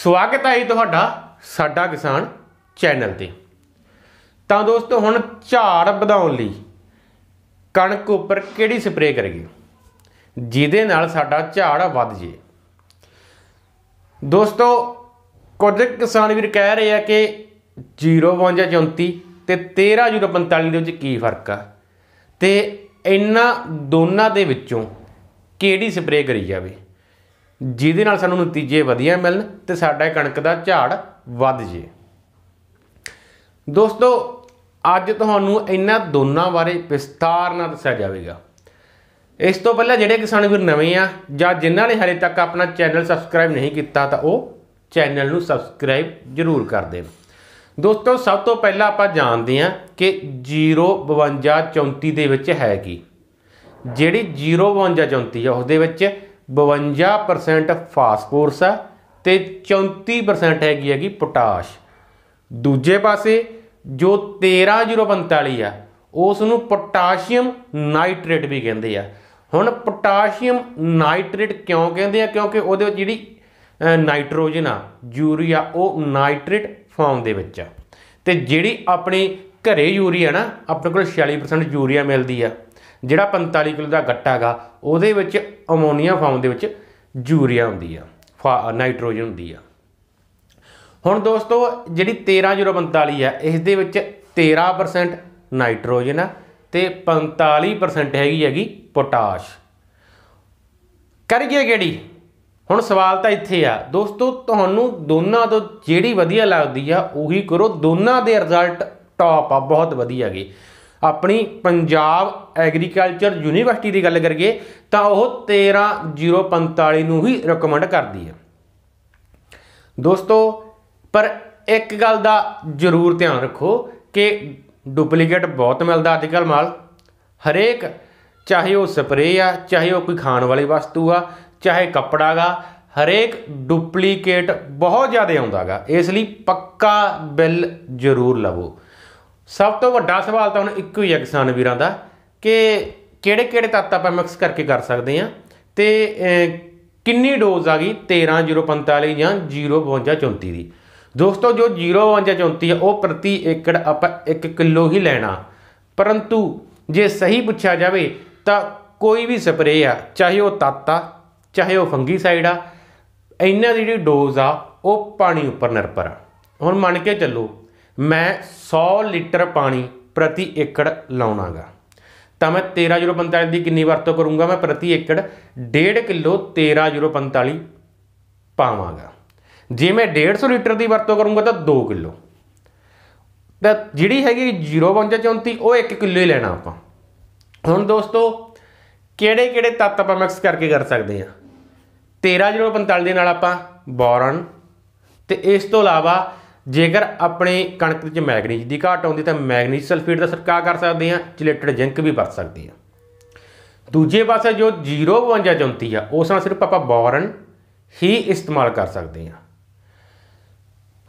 ਸਵਾਗਤ ਹੈ ਜੀ ਤੁਹਾਡਾ ਸਾਡਾ ਕਿਸਾਨ ਚੈਨਲ ਤੇ ਤਾਂ ਦੋਸਤੋ ਹੁਣ ਝਾੜ ਵਧਾਉਣ ਲਈ ਕਣਕ ਉੱਪਰ ਕਿਹੜੀ ਸਪਰੇਅ ਕਰੀਏ ਜਿਹਦੇ ਨਾਲ ਸਾਡਾ ਝਾੜ ਵੱਧ ਜੇ ਦੋਸਤੋ ਕੁਝ ਕਿਸਾਨ ਵੀਰ ਕਹਿ ਰਹੇ ਆ ਕਿ 05234 ਤੇ 13045 ਦੇ ਵਿੱਚ ਕੀ ਫਰਕ ਆ ਤੇ ਇਹਨਾਂ ਦੋਨਾਂ ਦੇ ਵਿੱਚੋਂ ਕਿਹੜੀ ਸਪਰੇਅ ਕਰੀ ਜਾਵੇ ਜਿਹਦੇ ਨਾਲ ਸਾਨੂੰ ਨਤੀਜੇ ਵਧੀਆ ਮਿਲਣ ਤੇ ਸਾਡਾ ਕਣਕ ਦਾ ਝਾੜ ਵੱਧ ਜੇ ਦੋਸਤੋ ਅੱਜ ਤੁਹਾਨੂੰ ਇਹਨਾਂ ਦੋਨਾਂ ਬਾਰੇ ਵਿਸਤਾਰ ਨਾਲ ਦੱਸਿਆ ਜਾਵੇਗਾ ਇਸ ਤੋਂ ਪਹਿਲਾਂ ਜਿਹੜੇ ਕਿਸਾਨ ਵੀਰ ਨਵੇਂ ਆ ਜਾਂ ਜਿਨ੍ਹਾਂ ਨੇ ਹਲੇ ਤੱਕ ਆਪਣਾ ਚੈਨਲ ਸਬਸਕ੍ਰਾਈਬ ਨਹੀਂ ਕੀਤਾ ਤਾਂ ਉਹ ਚੈਨਲ ਨੂੰ ਸਬਸਕ੍ਰਾਈਬ ਜ਼ਰੂਰ ਕਰ ਦੇਣ ਦੋਸਤੋ ਸਭ ਤੋਂ ਪਹਿਲਾਂ ਆਪਾਂ ਜਾਣਦੇ ਹਾਂ ਕਿ 05234 ਦੇ ਵਿੱਚ ਹੈ ਕੀ ਜਿਹੜੀ 05234 ਆ ਉਹਦੇ ਵਿੱਚ 52% ਫਾਸਫੋਰਸ ਆ ਤੇ 34% ਹੈਗੀ ਹੈਗੀ ਪੋਟਾਸ਼ ਦੂਜੇ ਪਾਸੇ ਜੋ 13045 ਆ ਉਸ ਨੂੰ ਪੋਟਾਸ਼ੀਅਮ ਨਾਈਟ੍ਰੇਟ ਵੀ ਕਹਿੰਦੇ ਆ ਹੁਣ ਪੋਟਾਸ਼ੀਅਮ ਨਾਈਟ੍ਰੇਟ ਕਿਉਂ ਕਹਿੰਦੇ ਆ ਕਿਉਂਕਿ ਉਹਦੇ ਵਿੱਚ ਜਿਹੜੀ ਨਾਈਟ੍ਰੋਜਨ ਆ ਯੂਰੀਆ ਉਹ ਨਾਈਟ੍ਰੇਟ ਫਾਰਮ ਦੇ ਵਿੱਚ ਆ ਤੇ ਜਿਹੜੀ ਆਪਣੀ ਘਰੇ ਯੂਰੀਆ ਨਾ ਆਪਣੇ ਕੋਲ 46% ਯੂਰੀਆ ਮਿਲਦੀ ਆ ਜਿਹੜਾ 45 ਕਿਲੋ ਦਾ ਗੱਟਾ ਹੈਗਾ ਉਹਦੇ ਵਿੱਚ ਅਮੋਨੀਆ ਫਾਰਮ ਦੇ ਵਿੱਚ ਯੂਰੀਆ ਹੁੰਦੀ ਆ ਨਾਈਟ੍ਰੋਜਨ ਹੁੰਦੀ ਆ ਹੁਣ ਦੋਸਤੋ ਜਿਹੜੀ 45 ਆ ਇਸ ਦੇ ਵਿੱਚ 13% ਨਾਈਟ੍ਰੋਜਨ ਆ ਤੇ 45% ਹੈਗੀ ਹੈਗੀ ਪੋਟਾਸ਼ ਕਰੀਏ ਕਿਹੜੀ ਹੁਣ ਸਵਾਲ ਤਾਂ ਇੱਥੇ ਆ ਦੋਸਤੋ ਤੁਹਾਨੂੰ ਦੋਨਾਂ ਤੋਂ ਜਿਹੜੀ ਵਧੀਆ ਲੱਗਦੀ ਆ ਉਹੀ ਕਰੋ ਦੋਨਾਂ ਦੇ ਰਿਜ਼ਲਟ ਟੌਪ ਆ ਬਹੁਤ ਵਧੀਆ ਗਏ ਆਪਣੀ ਪੰਜਾਬ ਐਗਰੀਕਲਚਰ ਯੂਨੀਵਰਸਿਟੀ ਦੀ ਗੱਲ ਕਰੀਏ ਤਾਂ ਉਹ 13045 ਨੂੰ ਹੀ ਰეკਮੈਂਡ ਕਰਦੀ ਹੈ ਦੋਸਤੋ ਪਰ ਇੱਕ ਗੱਲ ਦਾ ਜ਼ਰੂਰ ਧਿਆਨ ਰੱਖੋ ਕਿ ਡੁਪਲੀਕੇਟ ਬਹੁਤ ਮਿਲਦਾ ਅੱਜਕੱਲ ਮਾਲ ਹਰੇਕ ਚਾਹੇ ਉਹ ਸਪਰੇਅ ਆ ਚਾਹੇ ਉਹ ਕੋਈ ਖਾਣ ਵਾਲੀ ਵਸਤੂ ਆ ਚਾਹੇ ਕੱਪੜਾਗਾ ਹਰੇਕ ਡੁਪਲੀਕੇਟ ਬਹੁਤ ਜ਼ਿਆਦਾ ਆਉਂਦਾਗਾ ਇਸ ਲਈ ਪੱਕਾ ਬਿੱਲ ਜ਼ਰੂਰ ਲਵੋ ਸਭ ਤੋਂ ਵੱਡਾ ਸਵਾਲ ਤਾਂ ਹੁਣ ਇੱਕੋ ਹੀ ਹੈ ਕਿਸਾਨ ਵੀਰਾਂ ਦਾ ਕਿ ਕਿਹੜੇ ਕਿਹੜੇ ਤੱਤ ਆਪਾਂ ਮਿਕਸ ਕਰਕੇ ਕਰ ਸਕਦੇ ਆ ਤੇ ਕਿੰਨੀ ਡੋਜ਼ ਆ ਗਈ 13045 ਜਾਂ 05234 ਦੀ ਦੋਸਤੋ ਜੋ 05234 ਆ ਉਹ ਪ੍ਰਤੀ ਏਕੜ ਆਪਾਂ 1 ਕਿਲੋ ਹੀ ਲੈਣਾ ਪਰੰਤੂ ਜੇ ਸਹੀ ਪੁੱਛਿਆ ਜਾਵੇ ਤਾਂ ਕੋਈ ਵੀ ਸਪਰੇਅ ਆ ਚਾਹੇ ਉਹ ਤੱਤ ਆ ਚਾਹੇ ਉਹ ਫੰਗੀਸਾਈਡ ਆ ਇਹਨਾਂ ਦੀ ਜਿਹੜੀ ਡੋਜ਼ ਆ ਉਹ ਪਾਣੀ ਉੱਪਰ ਨਿਰਭਰ ਆ ਹੁਣ ਮੰਨ ਕੇ ਚੱਲੋ ਮੈਂ 100 ਲੀਟਰ ਪਾਣੀ ਪ੍ਰਤੀ ਏਕੜ ਲਾਉਣਾਗਾ ਤਾਂ ਮੈਂ 13.45 ਦੀ ਕਿੰਨੀ ਵਰਤੋਂ ਕਰੂੰਗਾ ਮੈਂ ਪ੍ਰਤੀ ਏਕੜ 1.5 ਕਿਲੋ 13.45 ਪਾਵਾਂਗਾ ਜੇ ਮੈਂ 150 ਲੀਟਰ ਦੀ ਵਰਤੋਂ ਕਰੂੰਗਾ ਤਾਂ 2 ਕਿਲੋ ਤਾਂ ਜਿਹੜੀ ਹੈਗੀ 0.54 ਉਹ 1 ਕਿਲੋ ਹੀ ਲੈਣਾ ਆਪਾਂ ਹੁਣ ਦੋਸਤੋ ਕਿਹੜੇ ਕਿਹੜੇ ਤੱਤ ਆਪਾਂ ਮਿਕਸ ਕਰਕੇ ਕਰ ਸਕਦੇ ਆ 13.45 ਦੇ ਨਾਲ ਆਪਾਂ ਬੋਰਨ ਤੇ ਇਸ ਤੋਂ ਇਲਾਵਾ ਜੇਕਰ ਆਪਣੇ ਕਣਕ ਵਿੱਚ ਮੈਗਨੀਜ਼ ਦੀ ਘਾਟ ਆਉਂਦੀ ਤਾਂ ਮੈਗਨੀਜ਼ ਸਲਫੇਟ ਦਾ ਸਰਕਾ ਕਰ ਸਕਦੇ ਆ ਚਿਲੇਟਡ ਜ਼ਿੰਕ ਵੀ ਵਰਤ ਸਕਦੇ ਆ ਦੂਜੇ ਪਾਸੇ ਜੋ 05234 ਆ ਉਸ ਨਾਲ ਸਿਰਫ ਆਪਾਂ ਬੋਰਨ ਹੀ ਇਸਤੇਮਾਲ ਕਰ ਸਕਦੇ ਆ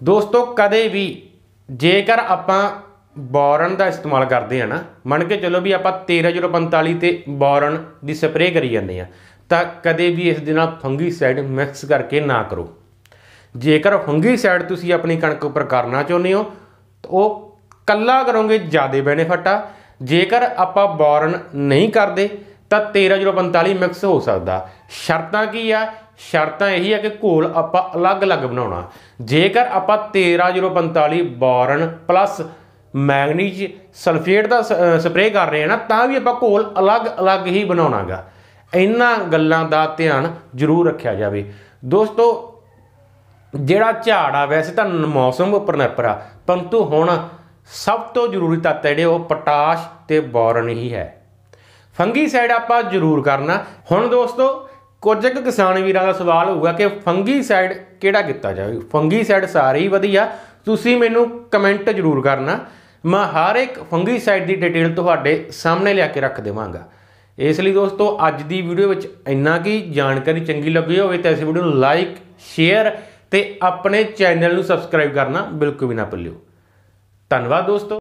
ਦੋਸਤੋ ਕਦੇ ਵੀ ਜੇਕਰ ਆਪਾਂ ਬੋਰਨ ਦਾ ਇਸਤੇਮਾਲ ਕਰਦੇ ਆ ਨਾ ਮੰਨ ਕੇ ਚਲੋ ਵੀ ਆਪਾਂ 13045 ਤੇ ਬੋਰਨ ਦੀ ਸਪਰੇਅ ਕਰੀ ਜਾਂਦੇ ਆ ਤਾਂ ਕਦੇ ਵੀ ਇਸ ਦੇ ਨਾਲ ਫੰਗੀਸਾਈਡ ਮਿਕਸ ਕਰਕੇ ਨਾ ਕਰੋ ਜੇਕਰ ਹੰਗੀ ਸਾਈਡ ਤੁਸੀਂ ਆਪਣੀ ਕਣਕ ਉੱਪਰ ਕਰਨਾ ਚਾਹੁੰਦੇ ਹੋ ਤਾਂ ਉਹ ਕੱਲਾ ਕਰੋਗੇ ਜ਼ਿਆਦਾ ਬੈਨੀਫਿਟ ਆ ਜੇਕਰ ਆਪਾਂ ਬੋਰਨ ਨਹੀਂ ਕਰਦੇ ਤਾਂ 13045 ਮਿਕਸ ਹੋ ਸਕਦਾ ਸ਼ਰਤਾਂ ਕੀ ਆ ਸ਼ਰਤਾਂ ਇਹੀ ਆ ਕਿ ਘੋਲ ਆਪਾਂ ਅਲੱਗ-ਅਲੱਗ ਬਣਾਉਣਾ ਜੇਕਰ ਆਪਾਂ 13045 ਬੋਰਨ ਪਲੱਸ ਮੈਗਨੀਜ ਸਲਫੇਟ ਦਾ ਸਪਰੇਅ ਕਰ ਰਹੇ ਆ ਨਾ ਤਾਂ ਵੀ ਆਪਾਂ ਘੋਲ ਅਲੱਗ-ਅਲੱਗ ਹੀ ਬਣਾਉਣਾਗਾ ਇਹਨਾਂ ਗੱਲਾਂ ਦਾ ਧਿਆਨ ਜ਼ਰੂਰ ਰੱਖਿਆ ਜਾਵੇ ਦੋਸਤੋ ਜਿਹੜਾ ਝਾੜ ਆ ਵੈਸੇ ਤਾਂ ਮੌਸਮ ਉੱਪਰ ਨਿਰਭਰ ਆ ਪਰੰਤੂ ਹੁਣ ਸਭ ਤੋਂ ਜ਼ਰੂਰੀ ਤੱਤ ਜਿਹੜੇ ਉਹ ਪਟਾਸ਼ ਤੇ ਬੋਰਨ ਹੀ ਹੈ ਫੰਗੀਸਾਈਡ ਆਪਾਂ ਜ਼ਰੂਰ ਕਰਨਾ ਹੁਣ ਦੋਸਤੋ ਕੁਝ ਇੱਕ ਕਿਸਾਨ ਵੀਰਾਂ ਦਾ ਸਵਾਲ ਹੋਊਗਾ ਕਿ ਫੰਗੀਸਾਈਡ ਕਿਹੜਾ ਕੀਤਾ ਜਾਵੇ ਫੰਗੀਸਾਈਡ ਸਾਰੇ ਹੀ ਵਧੀਆ ਤੁਸੀਂ ਮੈਨੂੰ ਕਮੈਂਟ ਜ਼ਰੂਰ ਕਰਨਾ ਮੈਂ ਹਰ ਇੱਕ ਫੰਗੀਸਾਈਡ ਦੀ ਡਿਟੇਲ ਤੁਹਾਡੇ ਸਾਹਮਣੇ ਲਿਆ ਕੇ ਰੱਖ ਦੇਵਾਂਗਾ ਇਸ ਲਈ ਦੋਸਤੋ ਅੱਜ ਦੀ ਵੀਡੀਓ ਵਿੱਚ ਇੰਨਾ ਕੀ ਜਾਣਕਾਰੀ ਚੰਗੀ ਲੱਗੀ ਹੋਵੇ ਤਾਂ ਇਸ ਵੀਡੀਓ ਨੂੰ ਲਾਈਕ ਸ਼ੇਅਰ ਤੇ ਆਪਣੇ ਚੈਨਲ ਨੂੰ ਸਬਸਕ੍ਰਾਈਬ ਕਰਨਾ ਬਿਲਕੁਲ ਵੀ ਨਾ ਭੁੱਲਿਓ ਧੰਨਵਾਦ ਦੋਸਤੋ